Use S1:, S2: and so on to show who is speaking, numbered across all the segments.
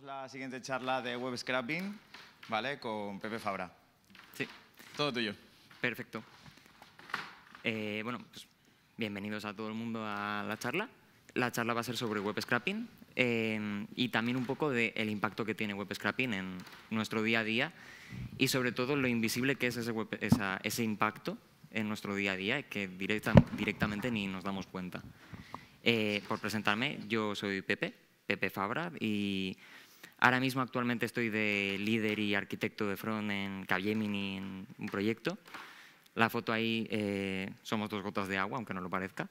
S1: la siguiente charla de web scrapping, ¿vale? Con Pepe Fabra. Sí. Todo tuyo. Perfecto. Eh, bueno, pues bienvenidos a todo el mundo a la charla. La charla va a ser sobre web scrapping em, y también un poco del impacto que tiene web scrapping en nuestro día a día y sobre todo lo invisible que es ese, ese impacto en nuestro día a día y que directamente ni nos damos cuenta. Eh, por presentarme, yo soy Pepe, Pepe Fabra y Ahora mismo actualmente estoy de líder y arquitecto de front en Capgemini, en un proyecto. La foto ahí eh, somos dos gotas de agua, aunque no lo parezca.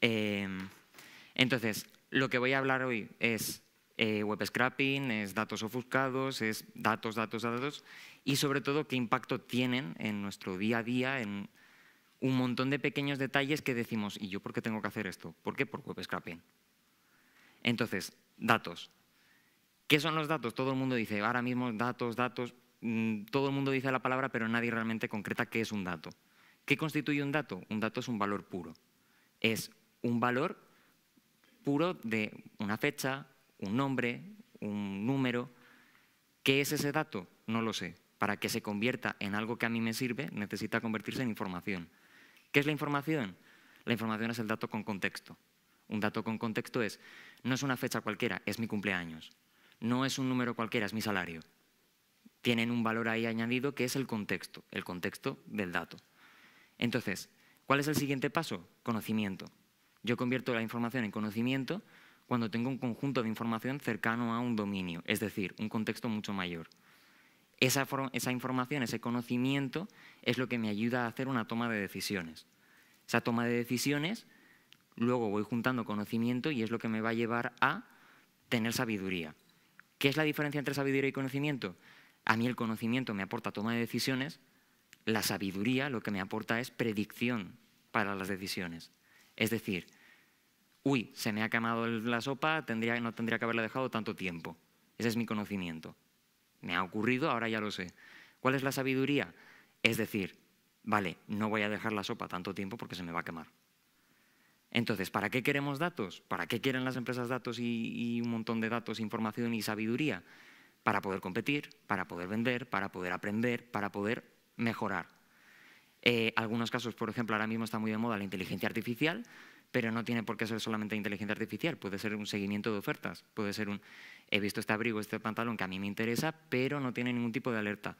S1: Eh, entonces, lo que voy a hablar hoy es eh, web scrapping, es datos ofuscados, es datos, datos, datos, y sobre todo qué impacto tienen en nuestro día a día, en un montón de pequeños detalles que decimos, ¿y yo por qué tengo que hacer esto? ¿Por qué? Por web scrapping. Entonces, datos. ¿Qué son los datos? Todo el mundo dice, ahora mismo datos, datos, mm, todo el mundo dice la palabra, pero nadie realmente concreta qué es un dato. ¿Qué constituye un dato? Un dato es un valor puro. Es un valor puro de una fecha, un nombre, un número. ¿Qué es ese dato? No lo sé. Para que se convierta en algo que a mí me sirve, necesita convertirse en información. ¿Qué es la información? La información es el dato con contexto. Un dato con contexto es, no es una fecha cualquiera, es mi cumpleaños no es un número cualquiera, es mi salario. Tienen un valor ahí añadido que es el contexto, el contexto del dato. Entonces, ¿cuál es el siguiente paso? Conocimiento. Yo convierto la información en conocimiento cuando tengo un conjunto de información cercano a un dominio, es decir, un contexto mucho mayor. Esa, información, ese conocimiento, es lo que me ayuda a hacer una toma de decisiones. Esa toma de decisiones, luego voy juntando conocimiento y es lo que me va a llevar a tener sabiduría. ¿Qué es la diferencia entre sabiduría y conocimiento? A mí el conocimiento me aporta toma de decisiones, la sabiduría lo que me aporta es predicción para las decisiones. Es decir, uy, se me ha quemado la sopa, tendría, no tendría que haberla dejado tanto tiempo. Ese es mi conocimiento. Me ha ocurrido, ahora ya lo sé. ¿Cuál es la sabiduría? Es decir, vale, no voy a dejar la sopa tanto tiempo porque se me va a quemar. Entonces, ¿para qué queremos datos? ¿Para qué quieren las empresas datos y, un montón de datos, información y sabiduría? Para poder competir, para poder vender, para poder aprender, para poder mejorar. Eh, algunos casos, por ejemplo, ahora mismo está muy de moda la inteligencia artificial, pero no tiene por qué ser solamente inteligencia artificial, puede ser un seguimiento de ofertas, puede ser un, he visto este abrigo, este pantalón que a mí me interesa, pero no tiene ningún tipo de alerta.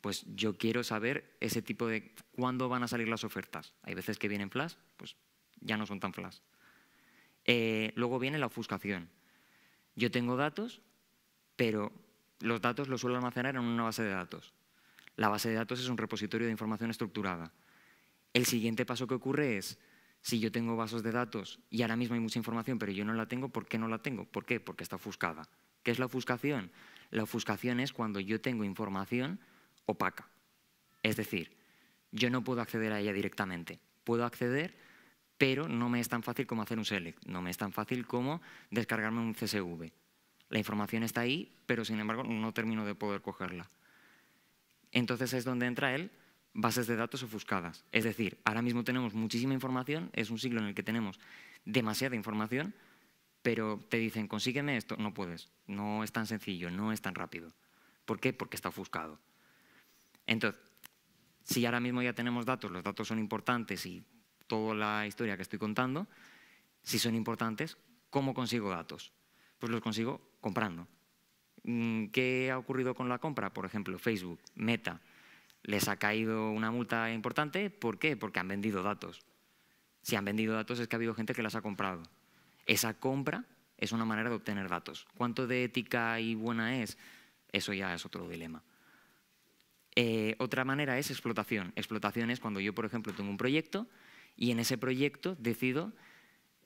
S1: Pues yo quiero saber ese tipo de, cuándo van a salir las ofertas. Hay veces que vienen flash, pues ya no son tan flash. Eh, luego viene la ofuscación. Yo tengo datos, pero los datos los suelo almacenar en una base de datos. La base de datos es un repositorio de información estructurada. El siguiente paso que ocurre es, si yo tengo vasos de datos y ahora mismo hay mucha información, pero yo no la tengo, ¿por qué no la tengo? ¿Por qué? Porque está ofuscada. ¿Qué es la ofuscación? La ofuscación es cuando yo tengo información opaca. Es decir, yo no puedo acceder a ella directamente. Puedo acceder pero no me es tan fácil como hacer un select, no me es tan fácil como descargarme un CSV. La información está ahí, pero sin embargo no termino de poder cogerla. Entonces es donde entra él, bases de datos ofuscadas. Es decir, ahora mismo tenemos muchísima información, es un siglo en el que tenemos demasiada información, pero te dicen, consígueme esto, no puedes, no es tan sencillo, no es tan rápido. ¿Por qué? Porque está ofuscado. Entonces, si ahora mismo ya tenemos datos, los datos son importantes y toda la historia que estoy contando, si son importantes, ¿cómo consigo datos? Pues los consigo comprando. Mm, ¿Qué ha ocurrido con la compra? Por ejemplo, Facebook, Meta, les ha caído una multa importante. ¿Por qué? Porque han vendido datos. Si han vendido datos es que ha habido gente que las ha comprado. Esa compra es una manera de obtener datos. ¿Cuánto de ética y buena es? Eso ya es otro dilema. Eh, otra manera es explotación. Explotación es cuando yo, por ejemplo, tengo un proyecto y en ese proyecto decido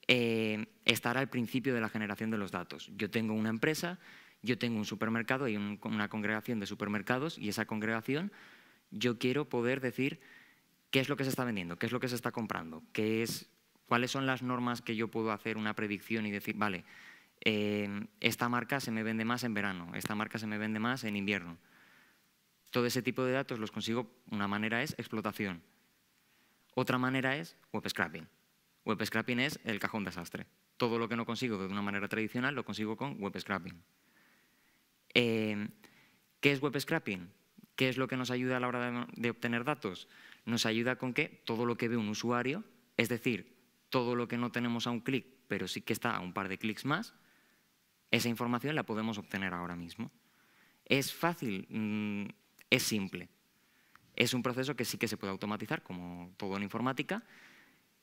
S1: eh, estar al principio de la generación de los datos. Yo tengo una empresa, yo tengo un supermercado y una congregación de supermercados y esa congregación yo quiero poder decir qué es lo que se está vendiendo, qué es lo que se está comprando, qué es, cuáles son las normas que yo puedo hacer una predicción y decir, vale, eh, esta marca se me vende más en verano, esta marca se me vende más en invierno. Todo ese tipo de datos los consigo, una manera es explotación. Otra manera es web scrapping. Web scrapping es el cajón desastre. Todo lo que no consigo de una manera tradicional lo consigo con web scrapping. Eh, ¿Qué es web scrapping? ¿Qué es lo que nos ayuda a la hora de obtener datos? Nos ayuda con que todo lo que ve un usuario, es decir, todo lo que no tenemos a un clic, pero sí que está a un par de clics más, esa información la podemos obtener ahora mismo. Es fácil, mm, es simple. Es un proceso que sí que se puede automatizar, como todo en informática,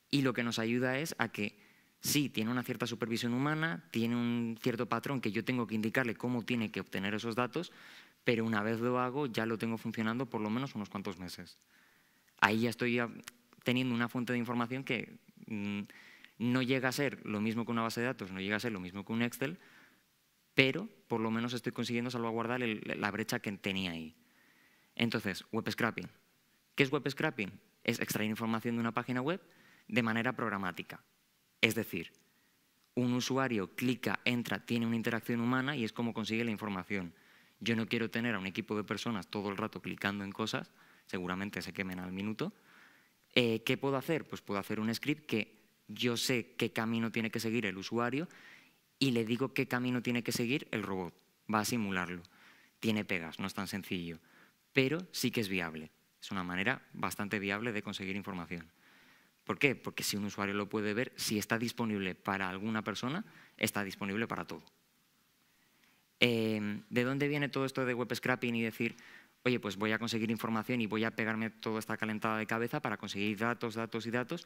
S1: y lo que nos ayuda es a que sí, tiene una cierta supervisión humana, tiene un cierto patrón que yo tengo que indicarle cómo tiene que obtener esos datos, pero una vez lo hago ya lo tengo funcionando por lo menos unos cuantos meses. Ahí ya estoy teniendo una fuente de información que mm, no llega a ser lo mismo que una base de datos, no llega a ser lo mismo que un Excel, pero por lo menos estoy consiguiendo salvaguardar la brecha que tenía ahí. Entonces, web scrapping. ¿Qué es web scrapping? Es extraer información de una página web de manera programática. Es decir, un usuario clica, entra, tiene una interacción humana y es como consigue la información. Yo no quiero tener a un equipo de personas todo el rato clicando en cosas, seguramente se quemen al minuto. Eh, ¿Qué puedo hacer? Pues puedo hacer un script que yo sé qué camino tiene que seguir el usuario y le digo qué camino tiene que seguir el robot. Va a simularlo. Tiene pegas, no es tan sencillo pero sí que es viable. Es una manera bastante viable de conseguir información. ¿Por qué? Porque si un usuario lo puede ver, si está disponible para alguna persona, está disponible para todo. Em, ¿De dónde viene todo esto de web scrapping y decir, oye, pues voy a conseguir información y voy a pegarme toda esta calentada de cabeza para conseguir datos, datos y datos?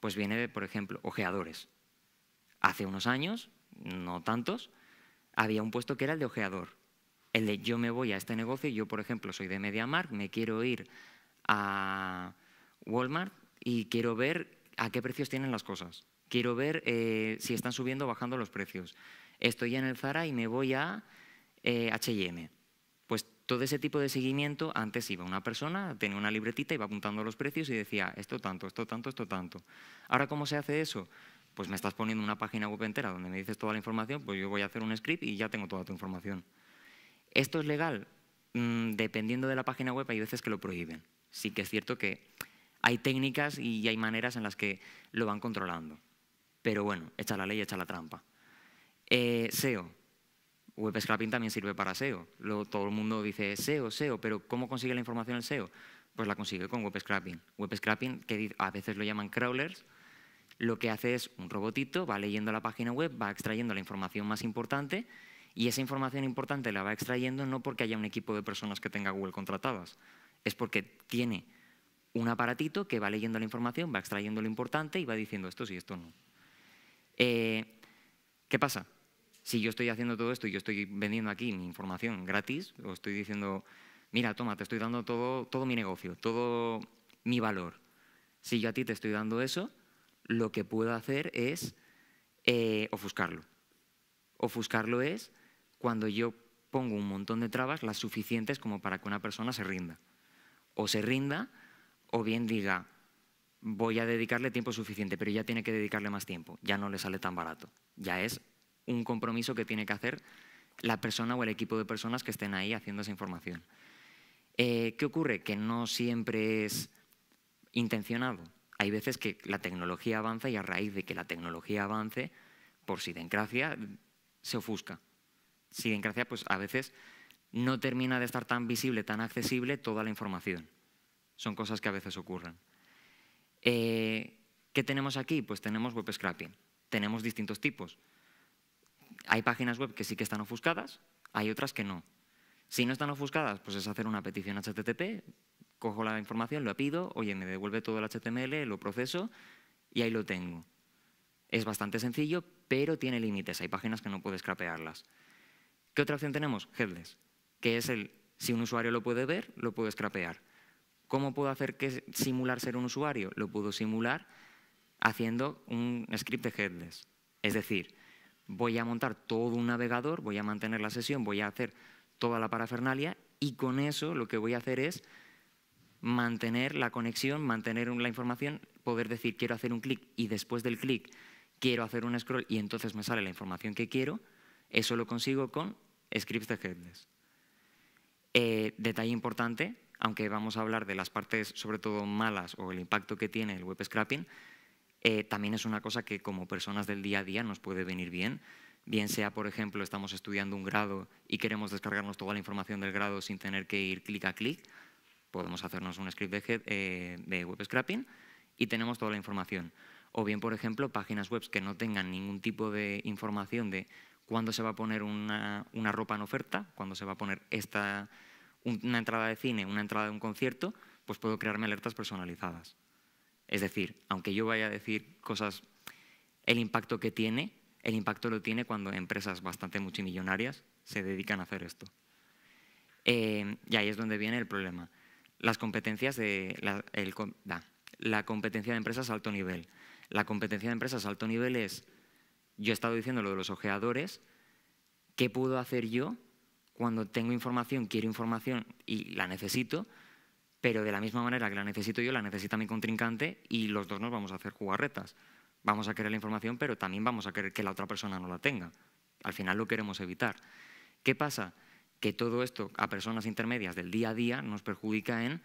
S1: Pues viene por ejemplo, ojeadores. Hace unos años, no tantos, había un puesto que era el de ojeador. El de yo me voy a este negocio, yo por ejemplo soy de MediaMarkt, me quiero ir a Walmart y quiero ver a qué precios tienen las cosas. Quiero ver eh, si están subiendo o bajando los precios. Estoy en el Zara y me voy a HM. Pues todo ese tipo de seguimiento, antes iba una persona, tenía una libretita, iba apuntando los precios y decía, esto tanto, esto tanto, esto tanto. Ahora, ¿cómo se hace eso? Pues me estás poniendo una página web entera donde me dices toda la información, pues yo voy a hacer un script y ya tengo toda tu información. ¿Esto es legal? Mm, dependiendo de la página web hay veces que lo prohíben. Sí que es cierto que hay técnicas y hay maneras en las que lo van controlando. Pero bueno, echa la ley, echa la trampa. Eh, SEO. Web scrapping también sirve para SEO. todo el mundo dice SEO, SEO, pero ¿cómo consigue la información el SEO? Pues la consigue con web scrapping. Web scrapping, que a veces lo llaman crawlers, lo que hace es un robotito, va leyendo la página web, va extrayendo la información más importante y esa información importante la va extrayendo no porque haya un equipo de personas que tenga Google contratadas, es porque tiene un aparatito que va leyendo la información, va extrayendo lo importante y va diciendo esto sí, esto no. Eh, ¿Qué pasa? Si yo estoy haciendo todo esto y yo estoy vendiendo aquí mi información gratis, o estoy diciendo, mira, toma, te estoy dando todo, mi negocio, todo mi valor. Si yo a ti te estoy dando eso, lo que puedo hacer es eh, ofuscarlo. Ofuscarlo es cuando yo pongo un montón de trabas, las suficientes como para que una persona se rinda. O se rinda, o bien diga, voy a dedicarle tiempo suficiente, pero ya tiene que dedicarle más tiempo, ya no le sale tan barato. Ya es un compromiso que tiene que hacer la persona o el equipo de personas que estén ahí haciendo esa información. Eh, ¿Qué ocurre? Que no siempre es intencionado. Hay veces que la tecnología avanza y a raíz de que la tecnología avance, por sidencracia, se ofusca gracia, pues a veces no termina de estar tan visible, tan accesible toda la información. Son cosas que a veces ocurren. Eh, ¿Qué tenemos aquí? Pues tenemos web scrapping. Tenemos distintos tipos. Hay páginas web que sí que están ofuscadas, hay otras que no. Si no están ofuscadas, pues es hacer una petición HTTP, cojo la información, lo pido, oye, me devuelve todo el HTML, lo proceso y ahí lo tengo. Es bastante sencillo, pero tiene límites. Hay páginas que no puedes scrapearlas. ¿Qué otra opción tenemos? Headless, que es el, si un usuario lo puede ver, lo puedo scrapear. ¿Cómo puedo hacer que simular ser un usuario? Lo puedo simular haciendo un script de headless. Es decir, voy a montar todo un navegador, voy a mantener la sesión, voy a hacer toda la parafernalia y con eso lo que voy a hacer es mantener la conexión, mantener la información, poder decir quiero hacer un clic y después del clic quiero hacer un scroll y entonces me sale la información que quiero, eso lo consigo con Scripts de Eh, detalle importante, aunque vamos a hablar de las partes sobre todo malas o el impacto que tiene el web scrapping, eh, también es una cosa que como personas del día a día nos puede venir bien. Bien sea, por ejemplo, estamos estudiando un grado y queremos descargarnos toda la información del grado sin tener que ir clic a clic, podemos hacernos un script de, eh, de web scrapping y tenemos toda la información. O bien, por ejemplo, páginas web que no tengan ningún tipo de información de cuando se va a poner una, ropa en oferta, cuando se va a poner una entrada de cine, una entrada de un concierto, pues puedo crearme alertas personalizadas. Es decir, aunque yo vaya a decir cosas, el impacto que tiene, el impacto lo tiene cuando empresas bastante multimillonarias se dedican a hacer esto. Eh, y ahí es donde viene el problema. Las competencias de, la, la competencia de empresas a alto nivel. La competencia de empresas a alto nivel es yo he estado diciendo lo de los ojeadores. ¿Qué puedo hacer yo cuando tengo información, quiero información y la necesito? Pero de la misma manera que la necesito yo, la necesita mi contrincante y los dos nos vamos a hacer jugarretas. Vamos a querer la información, pero también vamos a querer que la otra persona no la tenga. Al final lo queremos evitar. ¿Qué pasa? Que todo esto a personas intermedias del día a día nos perjudica en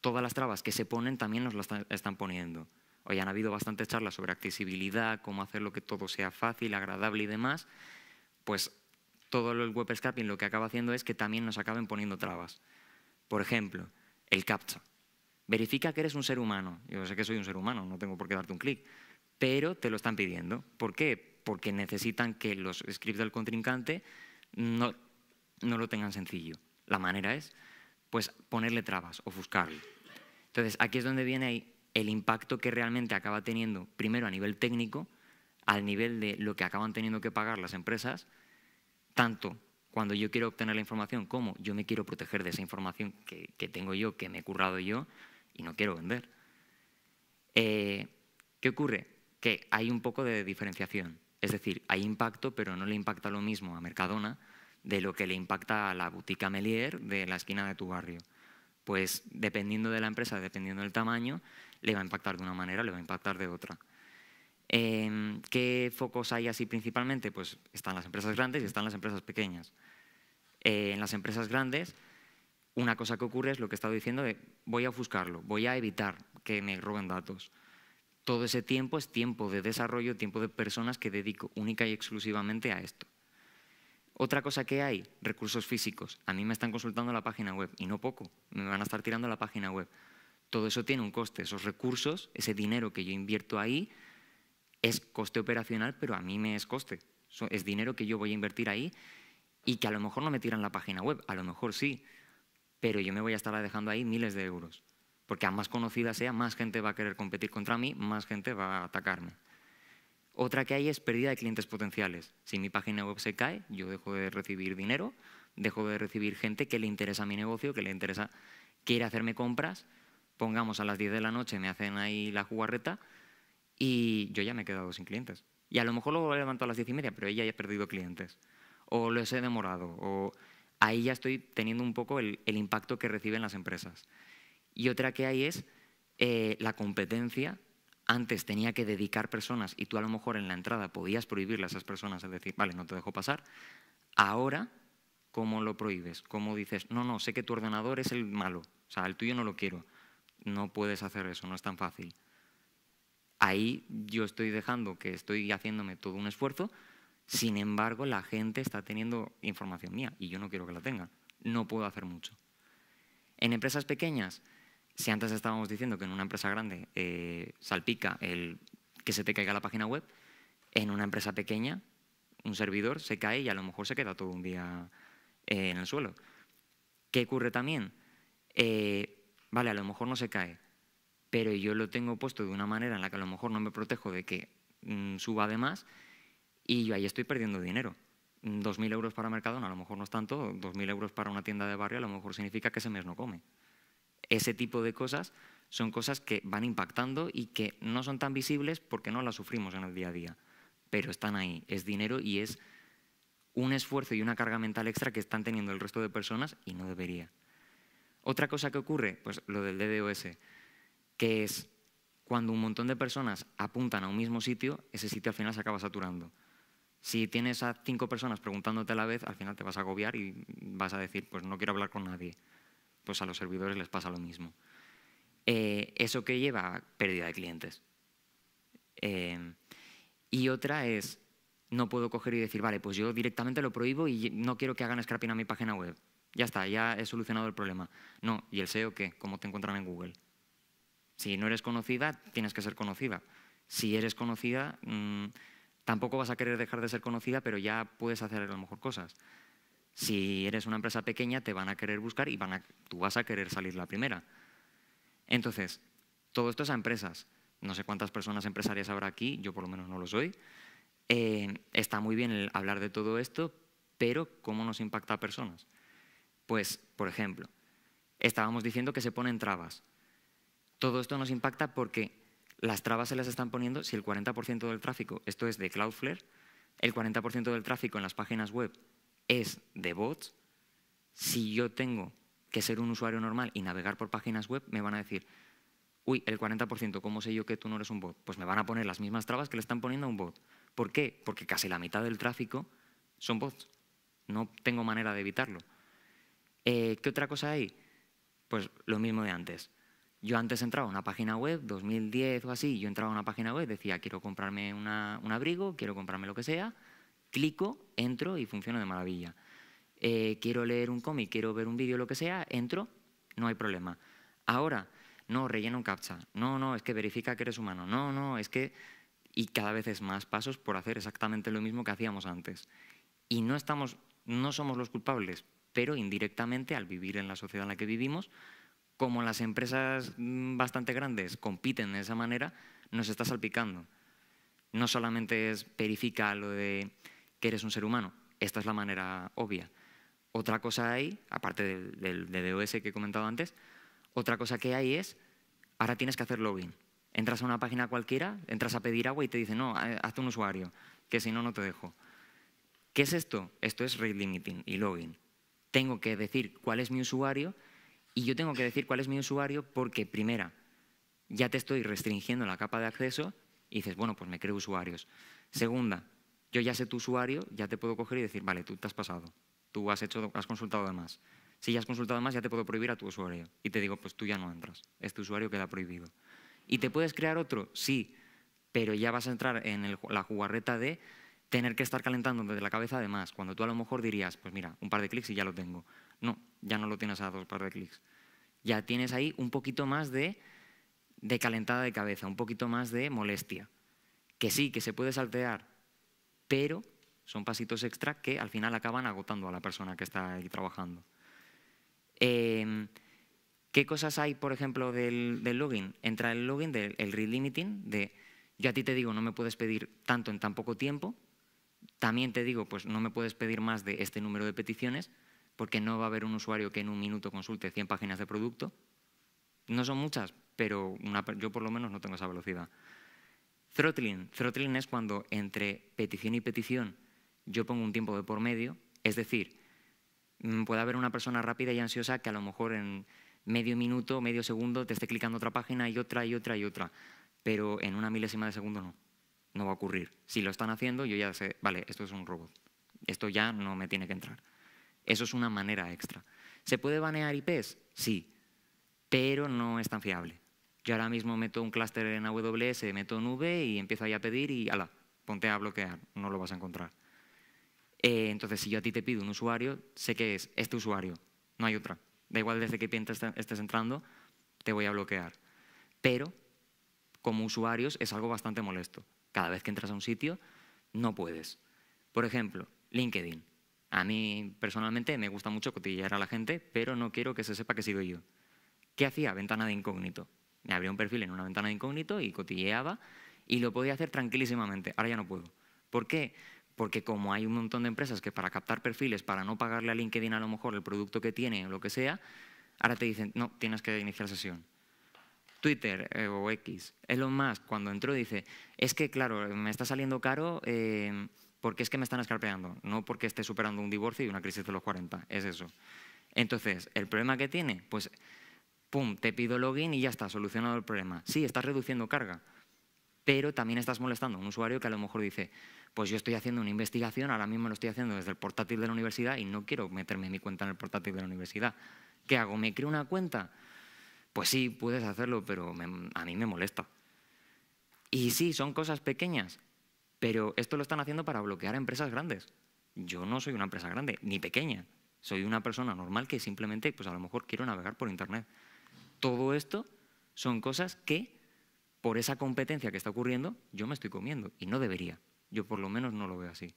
S1: todas las trabas que se ponen también nos las están poniendo. Hoy han habido bastantes charlas sobre accesibilidad, cómo hacer lo que todo sea fácil, agradable y demás. Pues todo el web scrapping lo que acaba haciendo es que también nos acaben poniendo trabas. Por ejemplo, el CAPTCHA. Verifica que eres un ser humano. Yo sé que soy un ser humano, no tengo por qué darte un clic, pero te lo están pidiendo. ¿Por qué? Porque necesitan que los scripts del contrincante no, no lo tengan sencillo. La manera es pues ponerle trabas, ofuscarle. Entonces, aquí es donde viene ahí el impacto que realmente acaba teniendo, primero a nivel técnico, al nivel de lo que acaban teniendo que pagar las empresas, tanto cuando yo quiero obtener la información como yo me quiero proteger de esa información que, que tengo yo, que me he currado yo y no quiero vender. Eh, ¿Qué ocurre? Que hay un poco de diferenciación. Es decir, hay impacto, pero no le impacta lo mismo a Mercadona de lo que le impacta a la boutique Melier de la esquina de tu barrio. Pues dependiendo de la empresa, dependiendo del tamaño, le va a impactar de una manera, le va a impactar de otra. Em, ¿Qué focos hay así principalmente? Pues están las empresas grandes y están las empresas pequeñas. Eh, en las empresas grandes, una cosa que ocurre es lo que he estado diciendo de voy a ofuscarlo, voy a evitar que me roben datos. Todo ese tiempo es tiempo de desarrollo, tiempo de personas que dedico única y exclusivamente a esto. Otra cosa que hay, recursos físicos. A mí me están consultando la página web, y no poco, me van a estar tirando la página web todo eso tiene un coste, esos recursos, ese dinero que yo invierto ahí, es coste operacional, pero a mí me es coste. Es dinero que yo voy a invertir ahí y que a lo mejor no me tiran la página web, a lo mejor sí, pero yo me voy a estar dejando ahí miles de euros. Porque a más conocida sea, más gente va a querer competir contra mí, más gente va a atacarme. Otra que hay es pérdida de clientes potenciales. Si mi página web se cae, yo dejo de recibir dinero, dejo de recibir gente que le interesa mi negocio, que le interesa, quiere hacerme compras pongamos a las 10 de la noche, me hacen ahí la jugarreta y yo ya me he quedado sin clientes. Y a lo mejor lo levanto a las 10 y media, pero ella ya he perdido clientes. O los he demorado. O ahí ya estoy teniendo un poco el, impacto que reciben las empresas. Y otra que hay es eh, la competencia. Antes tenía que dedicar personas y tú a lo mejor en la entrada podías prohibirle a esas personas, es decir, vale, no te dejo pasar. Ahora, ¿cómo lo prohíbes? ¿Cómo dices, no, no, sé que tu ordenador es el malo, o sea, el tuyo no lo quiero? No puedes hacer eso, no es tan fácil. Ahí yo estoy dejando que estoy haciéndome todo un esfuerzo, sin embargo la gente está teniendo información mía y yo no quiero que la tenga. No puedo hacer mucho. En empresas pequeñas, si antes estábamos diciendo que en una empresa grande eh, salpica el que se te caiga la página web, en una empresa pequeña un servidor se cae y a lo mejor se queda todo un día eh, en el suelo. ¿Qué ocurre también? Eh, vale, a lo mejor no se cae, pero yo lo tengo puesto de una manera en la que a lo mejor no me protejo de que mm, suba de más y yo ahí estoy perdiendo dinero. 2.000 mm, euros para Mercadona a lo mejor no es tanto, 2.000 euros para una tienda de barrio a lo mejor significa que ese mes no come. Ese tipo de cosas son cosas que van impactando y que no son tan visibles porque no las sufrimos en el día a día, pero están ahí, es dinero y es un esfuerzo y una carga mental extra que están teniendo el resto de personas y no debería. Otra cosa que ocurre, pues lo del DDoS, que es cuando un montón de personas apuntan a un mismo sitio, ese sitio al final se acaba saturando. Si tienes a cinco personas preguntándote a la vez, al final te vas a agobiar y vas a decir, pues no quiero hablar con nadie. Pues a los servidores les pasa lo mismo. Eh, eso que lleva a pérdida de clientes. Eh, y otra es, no puedo coger y decir, vale, pues yo directamente lo prohíbo y no quiero que hagan scraping a mi página web. Ya está, ya he solucionado el problema. No, ¿y el SEO qué? ¿Cómo te encuentran en Google? Si no eres conocida, tienes que ser conocida. Si eres conocida, mm, tampoco vas a querer dejar de ser conocida, pero ya puedes hacer a lo mejor cosas. Si eres una empresa pequeña, te van a querer buscar y van a, tú vas a querer salir la primera. Entonces, todo esto es a empresas. No sé cuántas personas empresarias habrá aquí, yo por lo menos no lo soy. Eh, está muy bien hablar de todo esto, pero ¿cómo nos impacta a personas? Pues, por ejemplo, estábamos diciendo que se ponen trabas. Todo esto nos impacta porque las trabas se las están poniendo si el 40% del tráfico, esto es de Cloudflare, el 40% del tráfico en las páginas web es de bots. Si yo tengo que ser un usuario normal y navegar por páginas web, me van a decir, uy, el 40%, ¿cómo sé yo que tú no eres un bot? Pues me van a poner las mismas trabas que le están poniendo a un bot. ¿Por qué? Porque casi la mitad del tráfico son bots. No tengo manera de evitarlo. Eh, ¿Qué otra cosa hay? Pues lo mismo de antes. Yo antes entraba a una página web, 2010 o así, yo entraba a una página web, decía, quiero comprarme un abrigo, quiero comprarme lo que sea, clico, entro y funciona de maravilla. Eh, quiero leer un cómic, quiero ver un vídeo, lo que sea, entro, no hay problema. Ahora, no, rellena un captcha, no, no, es que verifica que eres humano, no, no, es que... Y cada vez es más pasos por hacer exactamente lo mismo que hacíamos antes. Y no, estamos, no somos los culpables, pero indirectamente al vivir en la sociedad en la que vivimos, como las empresas mm, bastante grandes compiten de esa manera, nos está salpicando. No solamente es verifica lo de que eres un ser humano, esta es la manera obvia. Otra cosa hay, aparte del, DDoS que he comentado antes, otra cosa que hay es, ahora tienes que hacer login. Entras a una página cualquiera, entras a pedir agua y te dicen, no, eh, hazte un usuario, que si no, no te dejo. ¿Qué es esto? Esto es rate limiting y login tengo que decir cuál es mi usuario y yo tengo que decir cuál es mi usuario porque, primera, ya te estoy restringiendo la capa de acceso y dices, bueno, pues me creo usuarios. Segunda, yo ya sé tu usuario, ya te puedo coger y decir, vale, tú te has pasado, tú has, hecho, has consultado además Si ya has consultado más, ya te puedo prohibir a tu usuario. Y te digo, pues tú ya no entras, este usuario queda prohibido. ¿Y te puedes crear otro? Sí, pero ya vas a entrar en la jugarreta de tener que estar calentando desde la cabeza además, cuando tú a lo mejor dirías, pues mira, un par de clics y ya lo tengo. No, ya no lo tienes a dos par de clics. Ya tienes ahí un poquito más de, calentada de cabeza, un poquito más de molestia. Que sí, que se puede saltear, pero son pasitos extra que al final acaban agotando a la persona que está ahí trabajando. Em, ¿Qué cosas hay, por ejemplo, del, login? Entra el login del el limiting, de yo a ti te digo no me puedes pedir tanto en tan poco tiempo, también te digo, pues no me puedes pedir más de este número de peticiones, porque no va a haber un usuario que en un minuto consulte 100 páginas de producto. No son muchas, pero yo por lo menos no tengo esa velocidad. Throttling. Throttling es cuando entre petición y petición yo pongo un tiempo de por medio. Es decir, mm, puede haber una persona rápida y ansiosa que a lo mejor en medio minuto, medio segundo, te esté clicando otra página y otra y otra y otra. Pero en una milésima de segundo no no va a ocurrir. Si lo están haciendo, yo ya sé, vale, esto es un robot. Esto ya no me tiene que entrar. Eso es una manera extra. ¿Se puede banear IPs? Sí, pero no es tan fiable. Yo ahora mismo meto un clúster en AWS, meto V y empiezo ahí a pedir y ala, ponte a bloquear, no lo vas a encontrar. Eh, entonces, si yo a ti te pido un usuario, sé que es este usuario, no hay otra. Da igual desde qué cliente estés entrando, te voy a bloquear. Pero, como usuarios, es algo bastante molesto. Cada vez que entras a un sitio, no puedes. Por ejemplo, LinkedIn. A mí personalmente me gusta mucho cotillear a la gente, pero no quiero que se sepa que sigo yo. ¿Qué hacía? Ventana de incógnito. Me abría un perfil en una ventana de incógnito y cotilleaba y lo podía hacer tranquilísimamente. Ahora ya no puedo. ¿Por qué? Porque como hay un montón de empresas que para captar perfiles, para no pagarle a LinkedIn a lo mejor el producto que tiene o lo que sea, ahora te dicen, no, tienes que iniciar sesión. Twitter eh, o X, Elon Musk cuando entró dice, es que claro, me está saliendo caro eh, porque es que me están escarpeando, no porque esté superando un divorcio y una crisis de los 40, es eso. Entonces, ¿el problema que tiene? Pues, pum, te pido login y ya está, solucionado el problema. Sí, estás reduciendo carga, pero también estás molestando a un usuario que a lo mejor dice, pues yo estoy haciendo una investigación, ahora mismo lo estoy haciendo desde el portátil de la universidad y no quiero meterme mi cuenta en el portátil de la universidad. ¿Qué hago? ¿Me creo una cuenta? Pues sí, puedes hacerlo, pero a mí me molesta. Y sí, son cosas pequeñas, pero esto lo están haciendo para bloquear empresas grandes. Yo no soy una empresa grande, ni pequeña. Soy una persona normal que simplemente, pues a lo mejor quiero navegar por Internet. Todo esto son cosas que, por esa competencia que está ocurriendo, yo me estoy comiendo y no debería. Yo por lo menos no lo veo así.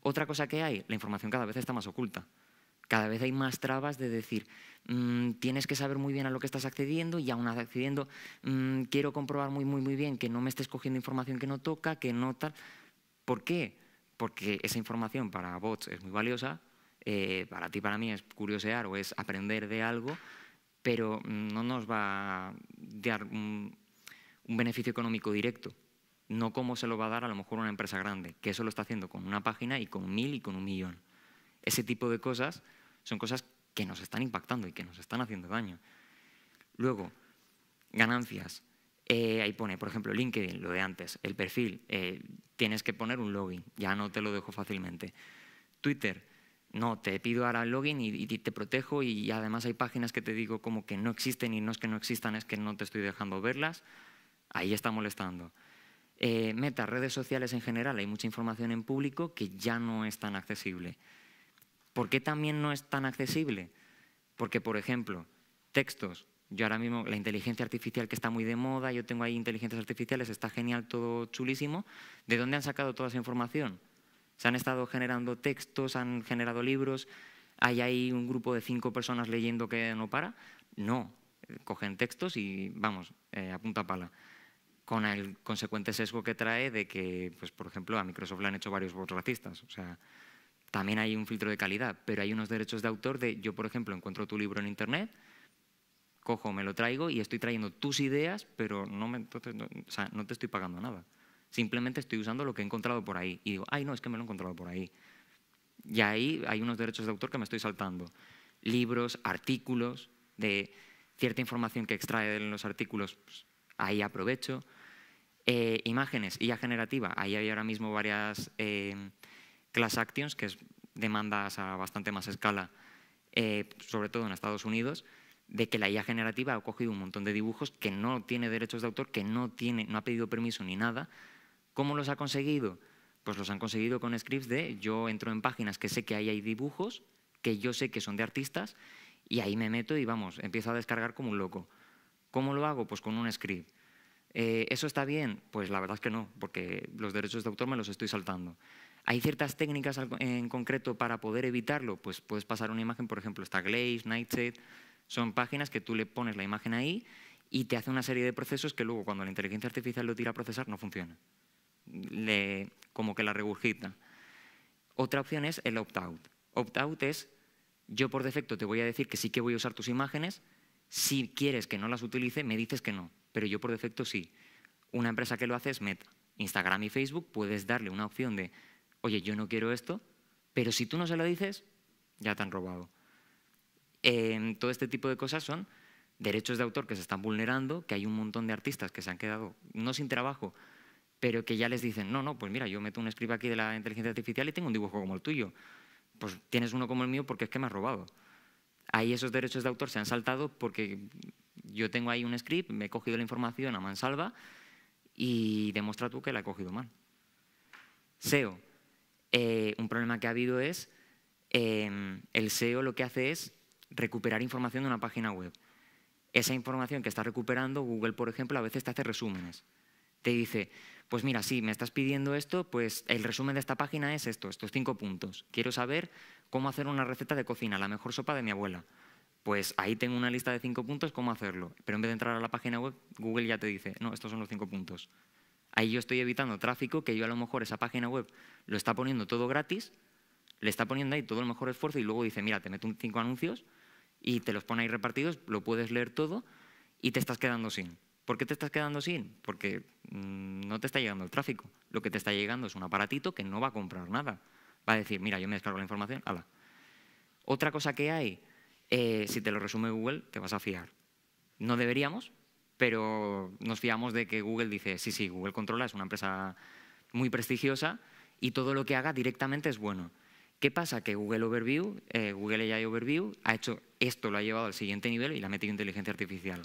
S1: Otra cosa que hay, la información cada vez está más oculta cada vez hay más trabas de decir, mm, tienes que saber muy bien a lo que estás accediendo y aún accediendo, mm, quiero comprobar muy, muy, muy bien que no me estés cogiendo información que no toca, que no tal. ¿Por qué? Porque esa información para bots es muy valiosa, eh, para ti, para mí es curiosear o es aprender de algo, pero mm, no nos va a dar un, beneficio económico directo no como se lo va a dar a lo mejor una empresa grande, que eso lo está haciendo con una página y con mil y con un millón. Ese tipo de cosas son cosas que nos están impactando y que nos están haciendo daño. Luego, ganancias. Eh, ahí pone, por ejemplo, LinkedIn, lo de antes, el perfil. Eh, tienes que poner un login, ya no te lo dejo fácilmente. Twitter, no, te pido ahora el login y, te protejo y además hay páginas que te digo como que no existen y no es que no existan, es que no te estoy dejando verlas. Ahí está molestando. Eh, meta, redes sociales en general, hay mucha información en público que ya no es tan accesible. ¿Por qué también no es tan accesible? Porque, por ejemplo, textos. Yo ahora mismo, la inteligencia artificial que está muy de moda, yo tengo ahí inteligencias artificiales, está genial, todo chulísimo. ¿De dónde han sacado toda esa información? Se han estado generando textos, han generado libros, hay ahí un grupo de cinco personas leyendo que no para. No, cogen textos y vamos, eh, a punta pala. Con el consecuente sesgo que trae de que, pues, por ejemplo, a Microsoft le han hecho varios bots racistas. O sea, también hay un filtro de calidad, pero hay unos derechos de autor de yo, por ejemplo, encuentro tu libro en Internet, cojo, me lo traigo y estoy trayendo tus ideas, pero no, me, entonces, no, te estoy pagando nada. Simplemente estoy usando lo que he encontrado por ahí. Y digo, ay, no, es que me lo he encontrado por ahí. Y ahí hay unos derechos de autor que me estoy saltando. Libros, artículos, de cierta información que extrae en los artículos, pues, ahí aprovecho. Eh, imágenes imágenes, ya generativa, ahí hay ahora mismo varias... Eh, las actions, que es demandas a bastante más escala, eh, sobre todo en Estados Unidos, de que la IA generativa ha cogido un montón de dibujos que no tiene derechos de autor, que no, tiene, no ha pedido permiso ni nada. ¿Cómo los ha conseguido? Pues los han conseguido con scripts de yo entro en páginas que sé que ahí hay dibujos, que yo sé que son de artistas, y ahí me meto y vamos, empiezo a descargar como un loco. ¿Cómo lo hago? Pues con un script. Eh, ¿Eso está bien? Pues la verdad es que no, porque los derechos de autor me los estoy saltando. ¿Hay ciertas técnicas en concreto para poder evitarlo? Pues puedes pasar una imagen, por ejemplo, está Glaze, Nightshade, son páginas que tú le pones la imagen ahí y te hace una serie de procesos que luego cuando la inteligencia artificial lo tira a procesar no funciona. como que la regurgita. Otra opción es el opt-out. Opt-out es yo por defecto te voy a decir que sí que voy a usar tus imágenes, si quieres que no las utilice me dices que no, pero yo por defecto sí. Una empresa que lo hace es Meta. Instagram y Facebook puedes darle una opción de oye, yo no quiero esto, pero si tú no se lo dices, ya te han robado. todo este tipo de cosas son derechos de autor que se están vulnerando, que hay un montón de artistas que se han quedado no sin trabajo, pero que ya les dicen, no, no, pues mira, yo meto un script aquí de la inteligencia artificial y tengo un dibujo como el tuyo. Pues tienes uno como el mío porque es que me has robado. Ahí esos derechos de autor se han saltado porque yo tengo ahí un script, me he cogido la información a mansalva y demuestra tú que la he cogido mal. SEO. Eh, un problema que ha habido es em, el SEO lo que hace es recuperar información de una página web. Esa información que está recuperando, Google, por ejemplo, a veces te hace resúmenes. Te dice, pues mira, si me estás pidiendo esto, pues el resumen de esta página es esto, estos cinco puntos. Quiero saber cómo hacer una receta de cocina, la mejor sopa de mi abuela. Pues ahí tengo una lista de cinco puntos, cómo hacerlo. Pero en vez de entrar a la página web, Google ya te dice, no, estos son los cinco puntos. Ahí yo estoy evitando tráfico que yo a lo mejor esa página web lo está poniendo todo gratis, le está poniendo ahí todo el mejor esfuerzo y luego dice, mira, te meto cinco anuncios y te los pone ahí repartidos, lo puedes leer todo y te estás quedando sin. ¿Por qué te estás quedando sin? Porque mm, no te está llegando el tráfico. Lo que te está llegando es un aparatito que no va a comprar nada. Va a decir, mira, yo me descargo la información, ala. Otra cosa que hay, eh, si te lo resume Google, te vas a fiar. No deberíamos, pero nos fiamos de que Google dice, sí, sí, Google controla, es una empresa muy prestigiosa y todo lo que haga directamente es bueno. ¿Qué pasa? Que Google Overview, eh, Google AI Overview, ha hecho esto, lo ha llevado al siguiente nivel y le ha metido inteligencia artificial.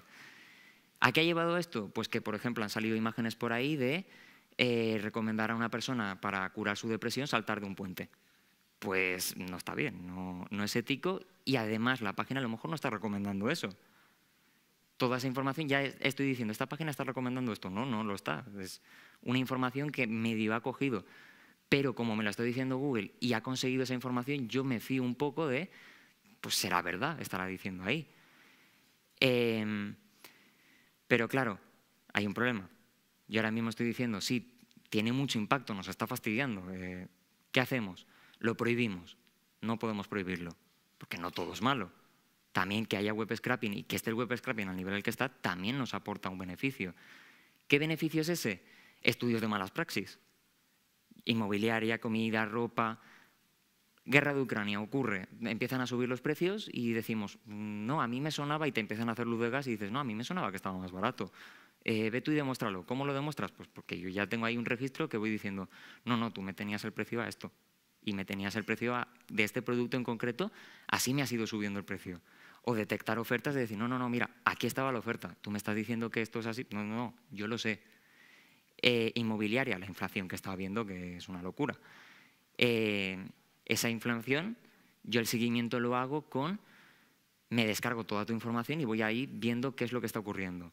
S1: ¿A qué ha llevado esto? Pues que, por ejemplo, han salido imágenes por ahí de eh, recomendar a una persona para curar su depresión saltar de un puente. Pues no está bien, no, no es ético y además la página a lo mejor no está recomendando eso toda esa información, ya estoy diciendo, esta página está recomendando esto. No, no lo está. Es una información que medio ha cogido. Pero como me la está diciendo Google y ha conseguido esa información, yo me fío un poco de, pues será verdad, estará diciendo ahí. Em, pero claro, hay un problema. Yo ahora mismo estoy diciendo, sí, tiene mucho impacto, nos está fastidiando. Eh, ¿Qué hacemos? Lo prohibimos. No podemos prohibirlo, porque no todo es malo. También que haya web scrapping y que esté el web scrapping al nivel el que está también nos aporta un beneficio. ¿Qué beneficio es ese? Estudios de malas praxis. Inmobiliaria, comida, ropa. Guerra de Ucrania ocurre, empiezan a subir los precios y decimos, no, a mí me sonaba y te empiezan a hacer luz de gas y dices, no, a mí me sonaba que estaba más barato. Eh, ve tú y demuéstralo. ¿Cómo lo demuestras? Pues porque yo ya tengo ahí un registro que voy diciendo, no, no, tú me tenías el precio a esto y me tenías el precio a, de este producto en concreto, así me ha ido subiendo el precio. O detectar ofertas de decir, no, no, no, mira, aquí estaba la oferta, tú me estás diciendo que esto es así. No, no, yo lo sé. Eh, inmobiliaria, la inflación que estaba viendo, que es una locura. Eh, esa inflación, yo el seguimiento lo hago con, me descargo toda tu información y voy ahí viendo qué es lo que está ocurriendo.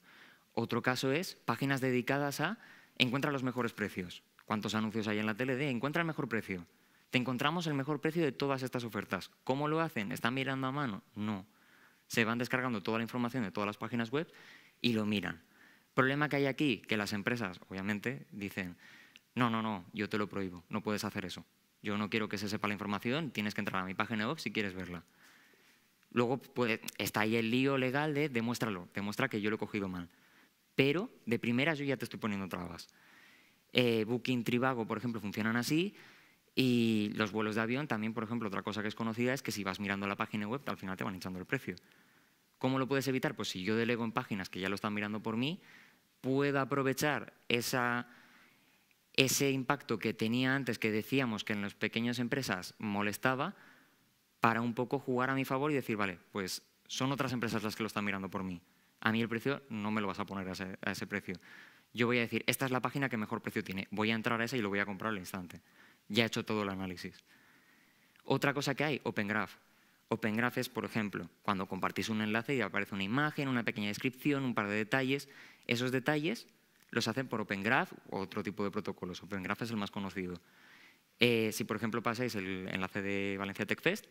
S1: Otro caso es páginas dedicadas a encuentra los mejores precios. ¿Cuántos anuncios hay en la tele de encuentra el mejor precio? Te encontramos el mejor precio de todas estas ofertas. ¿Cómo lo hacen? ¿Están mirando a mano? No se van descargando toda la información de todas las páginas web y lo miran. Problema que hay aquí, que las empresas, obviamente, dicen, no, no, no, yo te lo prohíbo, no puedes hacer eso. Yo no quiero que se sepa la información, tienes que entrar a mi página web si quieres verla. Luego pues, está ahí el lío legal de demuéstralo, demuestra que yo lo he cogido mal. Pero de primeras yo ya te estoy poniendo trabas. Eh, Booking, Trivago, por ejemplo, funcionan así. Y los vuelos de avión también, por ejemplo, otra cosa que es conocida es que si vas mirando la página web, al final te van echando el precio. ¿Cómo lo puedes evitar? Pues si yo delego en páginas que ya lo están mirando por mí, puedo aprovechar ese impacto que tenía antes, que decíamos que en las pequeñas empresas molestaba, para un poco jugar a mi favor y decir, vale, pues son otras empresas las que lo están mirando por mí. A mí el precio no me lo vas a poner a ese precio. Yo voy a decir, esta es la página que mejor precio tiene, voy a entrar a esa y lo voy a comprar al instante ya he hecho todo el análisis. Otra cosa que hay, Open Graph. Open Graph es, por ejemplo, cuando compartís un enlace y aparece una imagen, una pequeña descripción, un par de detalles. Esos detalles los hacen por Open Graph u otro tipo de protocolos. Open Graph es el más conocido. Eh, si, por ejemplo, pasáis el enlace de Valencia Tech Fest,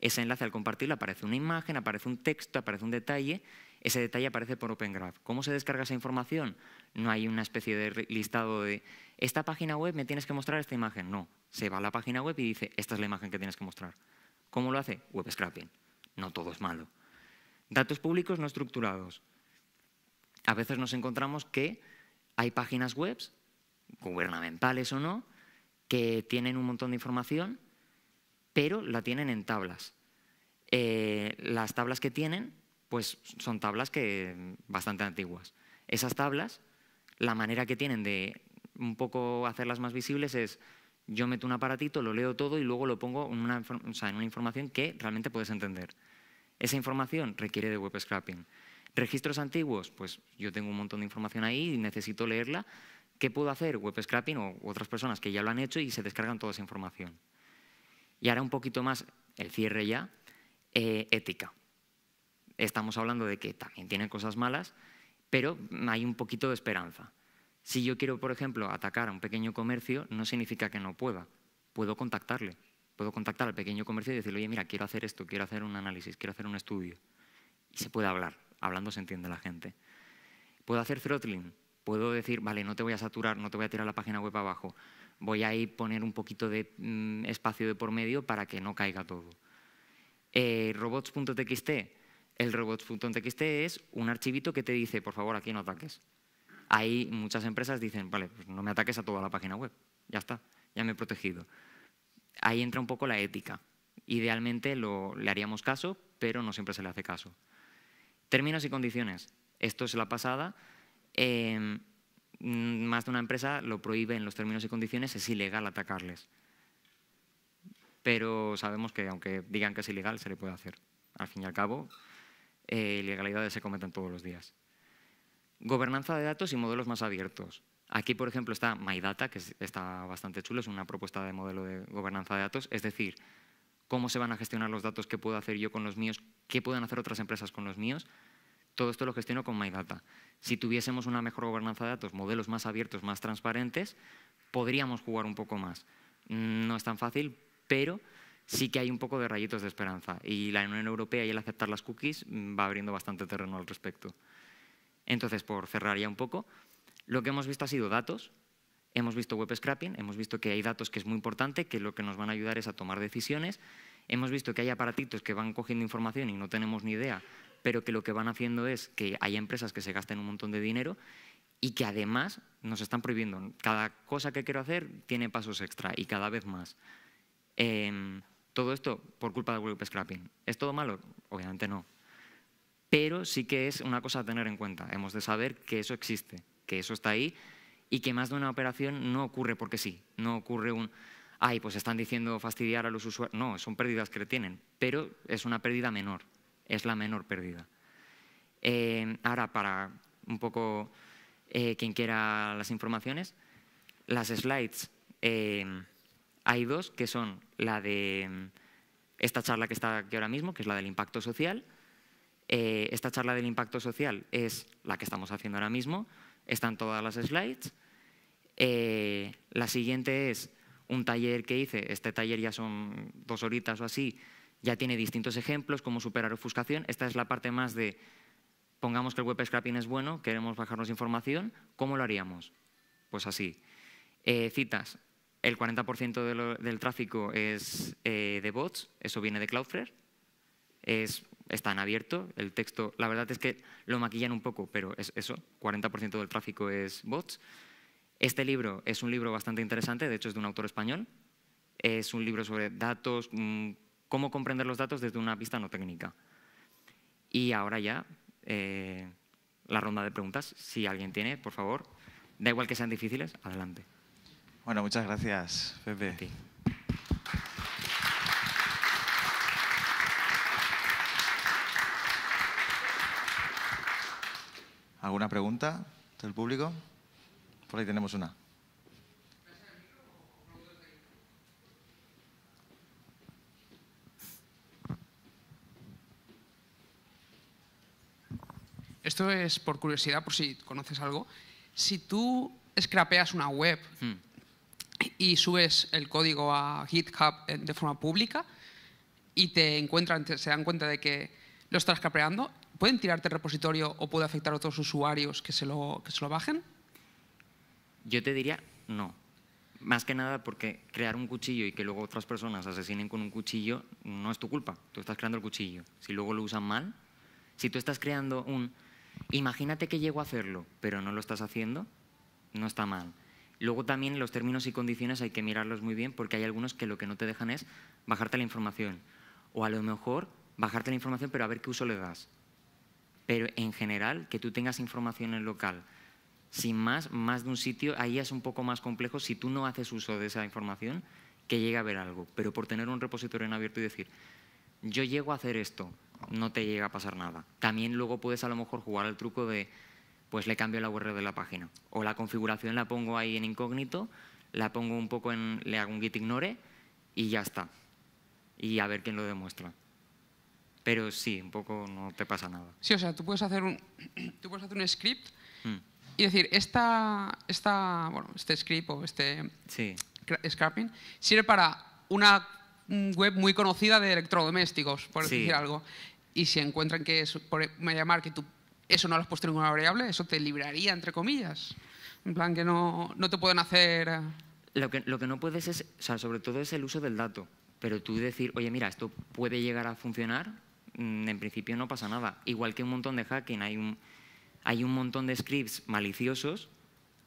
S1: ese enlace al compartirlo aparece una imagen, aparece un texto, aparece un detalle ese detalle aparece por Open Graph. ¿Cómo se descarga esa información? No hay una especie de listado de esta página web me tienes que mostrar esta imagen. No, se va a la página web y dice esta es la imagen que tienes que mostrar. ¿Cómo lo hace? Web scrapping. No todo es malo. Datos públicos no estructurados. A veces nos encontramos que hay páginas web, gubernamentales o no, que tienen un montón de información, pero la tienen en tablas. Eh, las tablas que tienen pues son tablas que bastante antiguas. Esas tablas, la manera que tienen de un poco hacerlas más visibles es yo meto un aparatito, lo leo todo y luego lo pongo en una, información que realmente puedes entender. Esa información requiere de web scrapping. Registros antiguos, pues yo tengo un montón de información ahí y necesito leerla. ¿Qué puedo hacer? Web scrapping o otras personas que ya lo han hecho y se descargan toda esa información. Y ahora un poquito más el cierre ya, eh, ética estamos hablando de que también tiene cosas malas, pero hay un poquito de esperanza. Si yo quiero, por ejemplo, atacar a un pequeño comercio, no significa que no pueda. Puedo contactarle, puedo contactar al pequeño comercio y decirle, oye, mira, quiero hacer esto, quiero hacer un análisis, quiero hacer un estudio. Y se puede hablar, hablando se entiende la gente. Puedo hacer throttling, puedo decir, vale, no te voy a saturar, no te voy a tirar la página web abajo, voy a ir poner un poquito de mm, espacio de por medio para que no caiga todo. Eh, robots.txt, el robots.txt es un archivito que te dice, por favor, aquí no ataques. Hay muchas empresas dicen, vale, pues no me ataques a toda la página web. Ya está, ya me he protegido. Ahí entra un poco la ética. Idealmente le haríamos caso, pero no siempre se le hace caso. Términos y condiciones. Esto es la pasada. Em, más de una empresa lo prohíbe en los términos y condiciones, es ilegal atacarles. Pero sabemos que aunque digan que es ilegal, se le puede hacer. Al fin y al cabo, eh, ilegalidades se cometen todos los días. Gobernanza de datos y modelos más abiertos. Aquí, por ejemplo, está MyData, que está bastante chulo, es una propuesta de modelo de gobernanza de datos, es decir, cómo se van a gestionar los datos, qué puedo hacer yo con los míos, qué pueden hacer otras empresas con los míos. Todo esto lo gestiono con MyData. Si tuviésemos una mejor gobernanza de datos, modelos más abiertos, más transparentes, podríamos jugar un poco más. No es tan fácil, pero sí que hay un poco de rayitos de esperanza y la Unión Europea y el aceptar las cookies mm, va abriendo bastante terreno al respecto. Entonces, por cerrar ya un poco, lo que hemos visto ha sido datos, hemos visto web scrapping, hemos visto que hay datos que es muy importante, que lo que nos van a ayudar es a tomar decisiones, hemos visto que hay aparatitos que van cogiendo información y no tenemos ni idea, pero que lo que van haciendo es que hay empresas que se gasten un montón de dinero y que además nos están prohibiendo. Cada cosa que quiero hacer tiene pasos extra y cada vez más. Em, todo esto por culpa del web scrapping. ¿Es todo malo? Obviamente no. Pero sí que es una cosa a tener en cuenta. Hemos de saber que eso existe, que eso está ahí y que más de una operación no ocurre porque sí. No ocurre un, ay, pues están diciendo fastidiar a los usuarios. No, son pérdidas que tienen, pero es una pérdida menor. Es la menor pérdida. Eh, ahora, para un poco eh, quien quiera las informaciones, las slides. Eh, hay dos, que son la de mm, esta charla que está aquí ahora mismo, que es la del impacto social. Eh, esta charla del impacto social es la que estamos haciendo ahora mismo, están todas las slides. Eh, la siguiente es un taller que hice, este taller ya son dos horitas o así, ya tiene distintos ejemplos, cómo superar ofuscación. Esta es la parte más de, pongamos que el web scrapping es bueno, queremos bajarnos información, ¿cómo lo haríamos? Pues así. Eh, citas, el 40% del tráfico es eh, de bots, eso viene de Cloudflare. Es, está en abierto, el texto, la verdad es que lo maquillan un poco, pero es eso, 40% del tráfico es bots. Este libro es un libro bastante interesante, de hecho es de un autor español. Es un libro sobre datos, mm, cómo comprender los datos desde una pista no técnica. Y ahora ya, eh, la ronda de preguntas. Si alguien tiene, por favor, da igual que sean difíciles, adelante. Bueno, muchas gracias, Pepe. ¿Alguna pregunta del público? Por ahí tenemos una.
S2: Esto es por curiosidad, por si conoces algo. Si tú scrapeas una web, hmm y subes el código a GitHub eh, de forma pública y te encuentran, se dan cuenta de que lo estás capreando, ¿pueden tirarte el repositorio o puede afectar a otros usuarios que se lo, que se lo bajen?
S1: Yo te diría no. Más que nada porque crear un cuchillo y que luego otras personas asesinen con un cuchillo no es tu culpa. Tú estás creando el cuchillo. Si luego lo usan mal, si tú estás creando un... Imagínate que llego a hacerlo, pero no lo estás haciendo, no está mal. Luego también los términos y condiciones hay que mirarlos muy bien porque hay algunos que lo que no te dejan es bajarte la información. O a lo mejor bajarte la información pero a ver qué uso le das. Pero en general, que tú tengas información en local sin más, más de un sitio, ahí es un poco más complejo si tú no haces uso de esa información que llegue a ver algo. Pero por tener un repositorio en abierto y decir, yo llego a hacer esto, no te llega a pasar nada. También luego puedes a lo mejor jugar al truco de pues le cambio el URL de la página. O la configuración la pongo ahí en incógnito, la pongo un poco en, le hago un git ignore y ya está. Y a ver quién lo demuestra. Pero sí, un poco no te pasa nada.
S2: Sí, o sea, tú puedes hacer un, tú puedes hacer un script hmm. y decir, esta, esta, bueno, este script o este sí. scrapping sirve para una web muy conocida de electrodomésticos, por decir algo. Y si encuentran que es por llamar que eso no lo has puesto en ninguna variable, eso te libraría, entre comillas. En plan que no, no te pueden hacer... Eh.
S1: Lo que, no puedes es, o sea, sobre todo es el uso del dato, pero tú decir, oye, mira, esto puede llegar a funcionar, mm, en principio no pasa nada. Igual que un montón de hacking, hay un, hay un montón de scripts maliciosos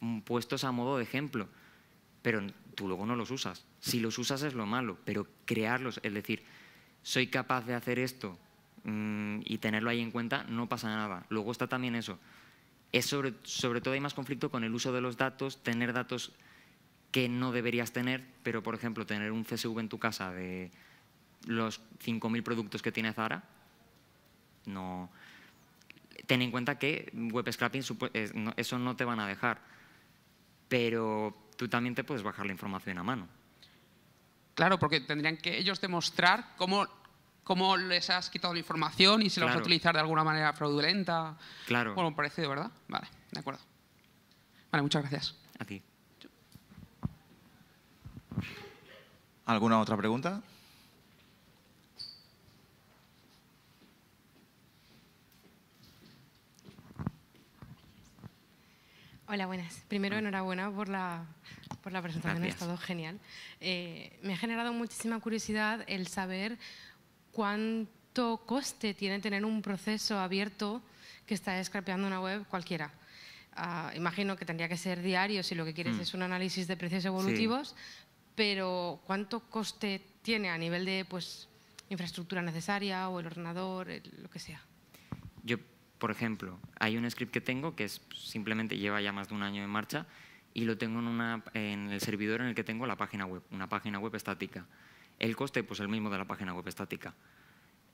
S1: mm, puestos a modo de ejemplo, pero tú luego no los usas. Si los usas es lo malo, pero crearlos, es decir, soy capaz de hacer esto Mm, y tenerlo ahí en cuenta, no pasa nada. Luego está también eso. Es sobre, todo hay más conflicto con el uso de los datos, tener datos que no deberías tener, pero por ejemplo tener un CSV en tu casa de los 5.000 productos que tiene Zara, no. Ten en cuenta que web scrapping, eso no te van a dejar, pero tú
S2: también te puedes bajar la información a mano. Claro, porque tendrían que ellos demostrar cómo cómo les has quitado la información y se la vas a utilizar de alguna manera fraudulenta. Claro. Bueno, de ¿verdad? Vale, de acuerdo. Vale, muchas gracias.
S1: A ti. ¿Alguna otra pregunta?
S2: Hola, buenas. Primero, ah. enhorabuena por la, por la presentación, ha estado genial. Eh, me ha generado muchísima curiosidad el saber cuánto coste tiene tener un proceso abierto que está scrapeando una web cualquiera. Ah, imagino que tendría que ser diario si lo que quieres mm. es un análisis de precios evolutivos, pero ¿cuánto coste tiene a nivel de pues, infraestructura necesaria o el ordenador, lo que sea?
S1: Yo, por ejemplo, hay un script que tengo que simplemente lleva ya más de un año en marcha y lo tengo en el servidor en el que tengo la página web, una página web estática. El coste, pues el mismo de la página web estática.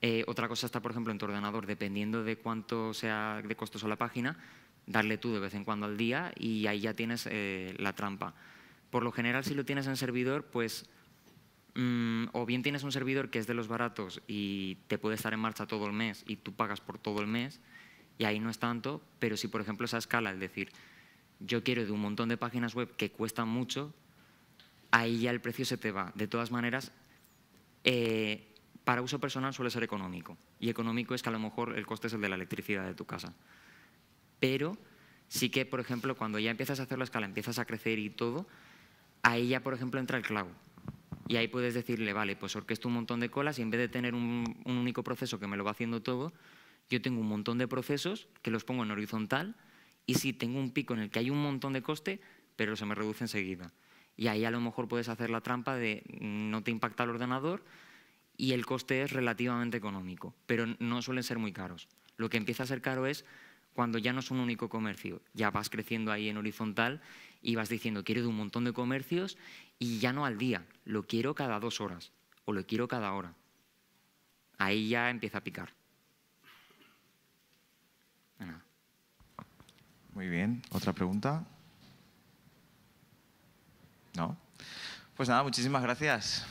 S1: Eh, otra cosa está, por ejemplo, en tu ordenador, dependiendo de cuánto sea de costoso la página, darle tú de vez en cuando al día y ahí ya tienes eh, la trampa. Por lo general, si lo tienes en servidor, pues mm, o bien tienes un servidor que es de los baratos y te puede estar en marcha todo el mes y tú pagas por todo el mes y ahí no es tanto, pero si por ejemplo esa escala, es decir, yo quiero de un montón de páginas web que cuestan mucho, ahí ya el precio se te va. De todas maneras, eh, para uso personal suele ser económico. Y económico es que a lo mejor el coste es el de la electricidad de tu casa. Pero sí que, por ejemplo, cuando ya empiezas a hacer la escala, empiezas a crecer y todo, ahí ya, por ejemplo, entra el clavo. Y ahí puedes decirle, vale, pues orquesto un montón de colas y en vez de tener un, único proceso que me lo va haciendo todo, yo tengo un montón de procesos que los pongo en horizontal y si tengo un pico en el que hay un montón de coste, pero se me reduce enseguida. Y ahí a lo mejor puedes hacer la trampa de no te impacta el ordenador y el coste es relativamente económico, pero no suelen ser muy caros. Lo que empieza a ser caro es cuando ya no es un único comercio, ya vas creciendo ahí en horizontal y vas diciendo, quiero de un montón de comercios y ya no al día, lo quiero cada dos horas o lo quiero cada hora. Ahí ya empieza a picar. Muy bien, otra pregunta. ¿no? Pues nada, muchísimas gracias.